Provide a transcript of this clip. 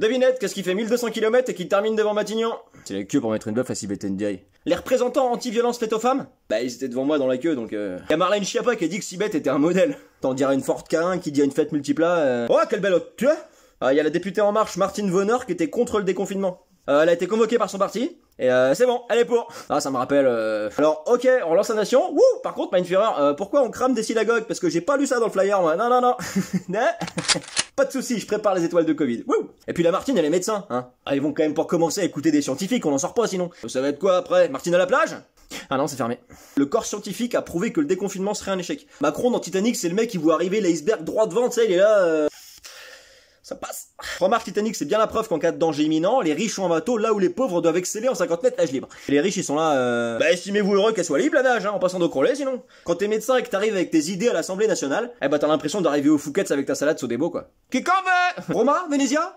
Devinette, qu'est-ce qui fait 1200 km et qui termine devant Matignon C'est la queue pour mettre une bœuf à Sibeth Les représentants anti-violence faites aux femmes Bah ils étaient devant moi dans la queue donc euh... Y'a Marlène Schiappa qui a dit que Sibeth était un modèle. T'en dirais une forte k qui dit à une fête multipla euh. Oh quelle belle hôte tu vois Ah y'a la députée En Marche Martine Vonner qui était contre le déconfinement. Euh, elle a été convoquée par son parti. Et euh, c'est bon, elle est pour. Ah, ça me rappelle. Euh, alors, ok, on lance la nation. Wouh Par contre, Mine pourquoi on crame des synagogues Parce que j'ai pas lu ça dans le flyer, moi. Non, non, non. pas de souci, je prépare les étoiles de Covid. Et puis la Martine, elle est médecin, hein. Ah, ils vont quand même pour commencer à écouter des scientifiques, on en sort pas sinon. Ça va être quoi après Martine à la plage ah non, c'est fermé. Le corps scientifique a prouvé que le déconfinement serait un échec. Macron dans Titanic, c'est le mec qui voit arriver l'iceberg droit devant, tu sais, il est là ça passe. Remarque Titanic, c'est bien la preuve qu'en cas de danger imminent, les riches sont en bateau là où les pauvres doivent exceller en 50 mètres nage libre. les riches, ils sont là, euh... bah estimez-vous heureux qu'elle soit libre la nage, hein, en passant d'eau sinon. Quand t'es médecin et que t'arrives avec tes idées à l'Assemblée nationale, eh bah t'as l'impression d'arriver au Fouquet's avec ta salade des beaux quoi. Qui veut Roma Venezia